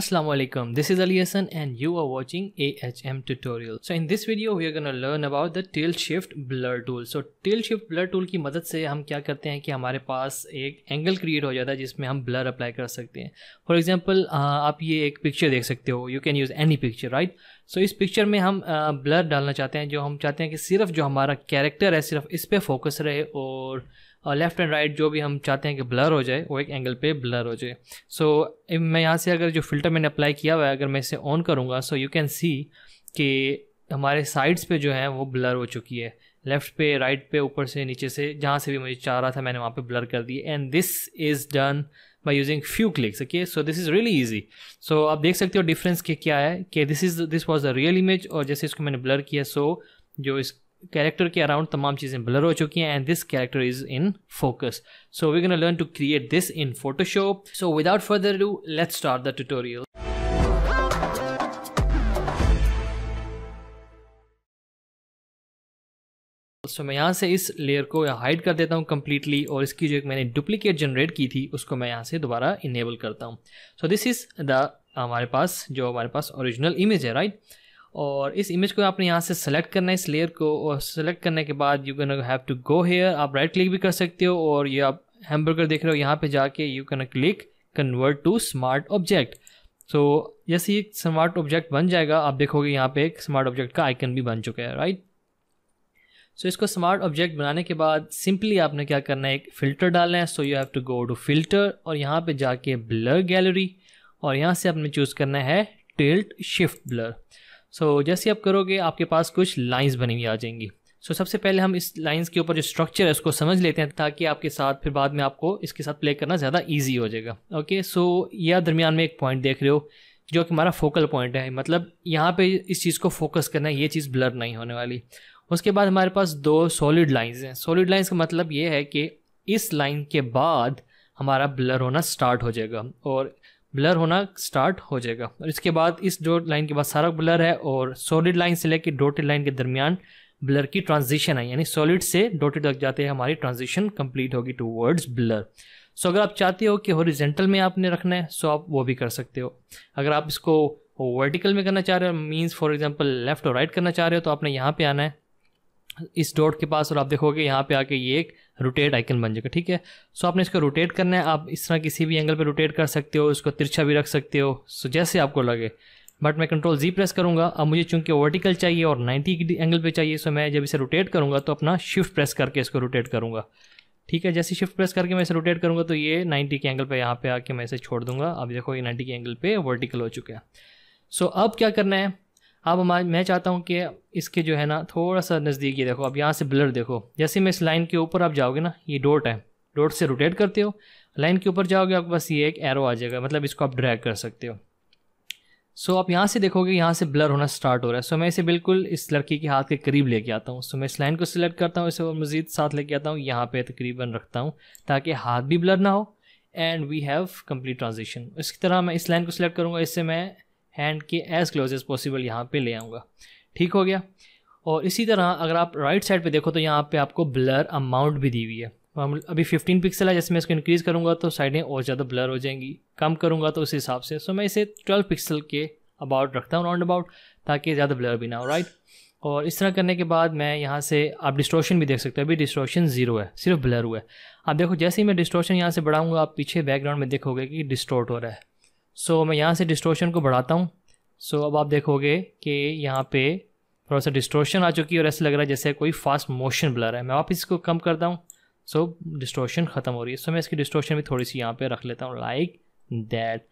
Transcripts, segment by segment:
Assalamu alaikum, This is Ali Hassan and you are watching AHM tutorial. So in this video we are going to learn about the tilt shift blur tool. So tilt shift blur tool की मदद से हम क्या करते हैं कि हमारे पास एक एंगल क्रिएट हो जाता है जिसमें हम ब्लर अप्लाई कर सकते हैं for example aap ye ek picture dekh sakte ho. You can use any picture, right? So so, इस पिक्चर में हम ब्लर डालना चाहते हैं जो हम चाहते हैं कि सिर्फ जो हमारा कैरेक्टर है सिर्फ इस पर फोकस रहे और लेफ़्ट एंड राइट जो भी हम चाहते हैं कि ब्लर हो जाए वो एक एंगल पे ब्लर हो जाए सो so, मैं यहाँ से अगर जो फिल्टर मैंने अप्लाई किया हुआ है अगर मैं इसे ऑन करूँगा सो यू कैन सी कि हमारे साइड्स पे जो है वो ब्लर हो चुकी है लेफ़्ट पे राइट right पे ऊपर से नीचे से जहाँ से भी मुझे चाह रहा था मैंने वहाँ पे ब्लर कर दिए and this is done by using few clicks okay so this is really easy so ab dekh sakte ho difference ke kya hai this is this was a real image aur just isko maine blur kiya so jo character ke around tamam cheeze blur ho chuki hain and this character is in focus so we're going to learn to create this in photoshop so without further ado let's start the tutorial so मैं यहाँ से इस layer को hide कर देता हूँ completely और इसकी जो एक मैंने डुप्लीकेट जनरेट की थी उसको मैं यहाँ से दोबारा इनेबल करता हूँ सो दिस इज़ द हमारे पास जो हमारे पास ओरिजिनल इमेज है राइट right? और इस इमेज को आपने यहाँ से सेलेक्ट करना है इस लेयर को और सेलेक्ट करने के बाद you can have to go here आप राइट क्लिक भी कर सकते हो और ये आप हैम्बर्गर देख रहे हो यहाँ पे जाके you can click convert to smart object so जैसे ये स्मार्ट ऑब्जेक्ट बन जाएगा आप देखोगे यहाँ पे एक स्मार्ट ऑब्जेक्ट का आइकन भी बन चुका है राइट right? सो so, इसको स्मार्ट ऑब्जेक्ट बनाने के बाद सिंपली आपने क्या करना है एक फ़िल्टर डालना है so you have to go to filter और यहाँ पे जाके ब्लर गैलरी और यहाँ से आपने चूज़ करना है टिल्ट शिफ्ट ब्लर सो जैसे आप करोगे आपके पास कुछ लाइंस बनी हुई आ जाएंगी सो so, सबसे पहले हम इस लाइंस के ऊपर जो स्ट्रक्चर है उसको समझ लेते हैं ताकि आपके साथ फिर बाद में आपको इसके साथ प्ले करना ज़्यादा ईजी हो जाएगा ओके सो यह दरमियान में एक पॉइंट देख रहे हो जो कि हमारा फोकल पॉइंट है मतलब यहाँ पे इस चीज़ को फोकस करना है ये चीज़ ब्लर नहीं होने वाली उसके बाद हमारे पास दो सॉलिड लाइंस हैं सॉलिड लाइंस का मतलब ये है कि इस लाइन के बाद हमारा ब्लर होना स्टार्ट हो जाएगा और ब्लर होना स्टार्ट हो जाएगा और इसके बाद इस डॉट लाइन के बाद सारा ब्लर है और सॉलिड लाइन से लेकर डोटेड लाइन के दरमियान ब्लर की ट्रांजिशन है यानी सॉलिड से डोटेड तक जाते हैं हमारी ट्रांजिशन कंप्लीट होगी टू वर्ड्स ब्लर सो अगर आप चाहते हो कि हॉरिजेंटल में आपने रखना है सो आप वो भी कर सकते हो अगर आप इसको वर्टिकल में करना चाह रहे हो मीन्स फॉर एग्जाम्पल लेफ्ट और राइट करना चाह रहे हो तो आपने यहाँ पे आना है इस डॉट के पास और आप देखोगे यहाँ पे आके ये एक रोटेट आइकन बन जाएगा ठीक है सो आपने इसको रोटेट करना है आप इस तरह किसी भी एंगल पे रोटेट कर सकते हो इसको तिरछा भी रख सकते हो सो जैसे आपको लगे बट मैं कंट्रोल जी प्रेस करूँगा अब मुझे चूंकि वर्टिकल चाहिए और नाइन्टी एंगल पर चाहिए सो मैं जब इसे रोटेट करूँगा तो अपना शिफ्ट प्रेस करके इसको रोटेट करूँगा ठीक है जैसे शिफ्ट प्रेस करके मैं इसे रोटेट करूँगा तो ये नाइन्टी के एंगल पर यहाँ पर आके मैं इसे छोड़ दूंगा अब देखो ये नाइन्टी के एंगल पे वर्टिकल हो चुका है सो अब क्या करना है अब मैं चाहता हूँ कि इसके जो है ना थोड़ा सा नज़दीक ये देखो अब यहाँ से ब्लर देखो जैसे मैं इस लाइन के ऊपर आप जाओगे ना ये डोट है डोट से रोटेट करते हो लाइन के ऊपर जाओगे आप बस ये एक एरो आ जाएगा मतलब इसको आप ड्रैग कर सकते हो सो so, आप यहाँ से देखोगे यहाँ से ब्लर होना स्टार्ट हो रहा है सो so, मैं इसे बिल्कुल इस लड़की के हाथ के करीब लेके आता हूँ सो so, मैं इस लाइन को सिलेक्ट करता हूँ इसे और मज़ीद साथ लेके आता हूँ यहाँ पे तकरीबन रखता हूँ ताकि हाथ भी ब्लर ना हो and we have complete transaction इसी तरह मैं इस लाइन को सिलेक्ट करूँगा इससे मैं हैंड के एज क्लोज एज पॉसिबल यहाँ पे ले आऊँगा ठीक हो गया और इसी तरह अगर आप राइट साइड पे देखो तो यहाँ पे आपको ब्लर अमाउंट भी दी हुई है तो हम अभी 15 पिक्सल है जैसे मैं इसको इंक्रीज़ करूँगा तो साइडें और ज़्यादा ब्लर हो जाएंगी कम करूँगा तो उस हिसाब से सो मैं इसे 12 पिक्सल के अबाउट रखता हूँ राउंड अबाउट ताकि ज़्यादा ब्लर भी ना हो राइट और इस तरह करने के बाद मैं यहाँ से आप डिस्ट्रोशन भी देख सकते हो अभी डिस्ट्रोशन ज़ीरो है सिर्फ ब्लर हुआ है आप देखो जैसे ही मैं डिस्ट्रोशन यहाँ से बढ़ाऊँगा आप पीछे बैकग्राउंड में देखोगे कि डिस्ट्रोट हो रहा है सो मैं यहाँ से डिस्ट्रोशन को बढ़ाता हूँ सो अब आप देखोगे कि यहाँ पे थोड़ा सा डिस्ट्रोशन आ चुकी है और ऐसा लग रहा है जैसे कोई फास्ट मोशन ब्लर है मैं वापस इसको कम करता हूँ सो डिस्ट्रोशन ख़त्म हो रही है सो so, मैं इसकी डिस्ट्रोशन भी थोड़ी सी यहाँ पे रख लेता हूँ लाइक दैट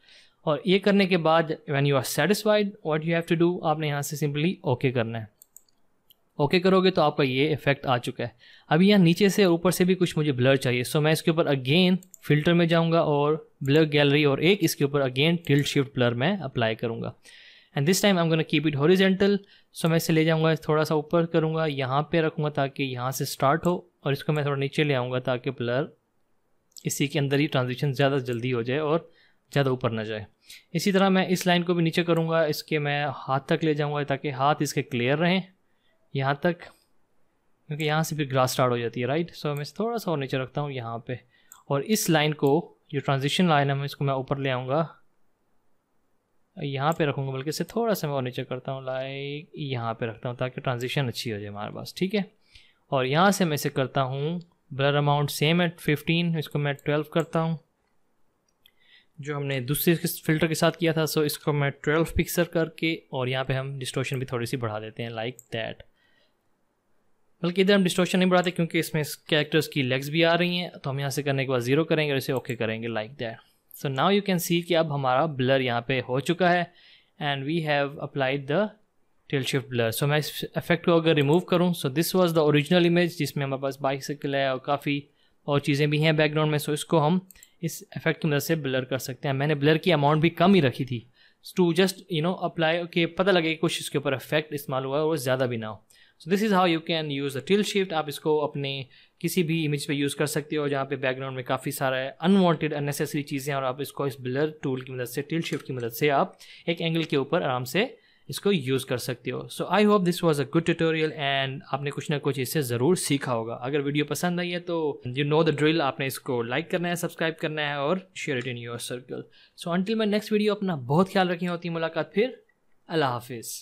और ये करने के बाद when you are satisfied what you have to do आपने यहाँ से सिंपली ओके okay करना है ओके करोगे तो आपका ये इफेक्ट आ चुका है अभी यहाँ नीचे से और ऊपर से भी कुछ मुझे ब्लर चाहिए सो मैं इसके ऊपर अगेन फिल्टर में जाऊँगा और ब्लर गैलरी और एक इसके ऊपर अगेन टिल्ट शिफ्ट ब्लर मैं अप्लाई करूँगा and this time I am gonna keep it horizontal so मैं इसे ले जाऊँगा थोड़ा सा ऊपर करूँगा यहाँ पे रखूँगा ताकि यहाँ से स्टार्ट हो और इसको मैं थोड़ा नीचे ले आऊँगा ताकि ब्लर इसी के अंदर ही ट्रांजिशन ज़्यादा जल्दी हो जाए और ज़्यादा ऊपर ना जाए इसी तरह मैं इस लाइन को भी नीचे करूँगा इसके मैं हाथ तक ले जाऊँगा ताकि हाथ इसके क्लियर रहें यहाँ तक क्योंकि यहाँ से फिर ग्रास स्टार्ट हो जाती है राइट सो so, मैं थोड़ा सा और नीचे रखता हूँ यहाँ पे और इस लाइन को जो ट्रांजिशन लाइन है मैं इसको मैं ऊपर ले आऊँगा यहाँ पे रखूँगा बल्कि इसे थोड़ा सा मैं और नीचे करता हूँ लाइक यहाँ पे रखता हूँ ताकि ट्रांजिशन अच्छी हो जाए हमारे पास ठीक है और यहाँ से मैं इसे करता हूँ blur amount same at fifteen इसको मैं ट्वेल्व करता हूँ जो हमने दूसरे फिल्टर के साथ किया था सो इसको मैं ट्वेल्व पिक्सर करके और यहाँ पर हम डिस्टोशन भी थोड़ी सी बढ़ा देते हैं लाइक like दैट बल्कि इधर हम डिस्टोशन नहीं बढ़ाते क्योंकि इसमें कैरेक्टर्स की लेग्स भी आ रही हैं तो हम यहाँ से करने के बाद ज़ीरो करेंगे और इसे ओके करेंगे like that so now you can see कि अब हमारा ब्लर यहाँ पे हो चुका है and we have applied the tilt shift blur so मैं इस इफेक्ट को अगर रिमूव करूँ so this was the original image जिसमें हमारे पास बाइसाइकिल है और काफ़ी और चीज़ें भी हैं बैकग्राउंड में सो so इसको हम इस इफेक्ट की मदद से ब्लर कर सकते हैं मैंने ब्लर की अमाउंट भी कम ही रखी थी to just you know apply के पता लगे कुछ इसके ऊपर इफेक्ट इस्तेमाल हुआ है और ज़्यादा भी ना हो so this is how you can use a tilt shift आप इसको अपने किसी भी इमेज पे यूज़ कर सकते हो जहाँ पे बैकग्राउंड में काफ़ी सारा अनवांटेड अननेसेसरी चीज़ें हैं और आप इसको इस ब्लर टूल की मदद से टिल शिफ्ट की मदद से आप एक एंगल के ऊपर आराम से इसको यूज़ कर सकते हो so I hope this was a good tutorial and आपने कुछ ना कुछ इससे ज़रूर सीखा होगा अगर वीडियो पसंद आई है तो यू नो द ड्रिल आपने इसको लाइक करना है सब्सक्राइब करना है और share it in your circle so until my next video अपना बहुत ख्याल रखें होती मुलाकात फिर अल्लाह हाफिज़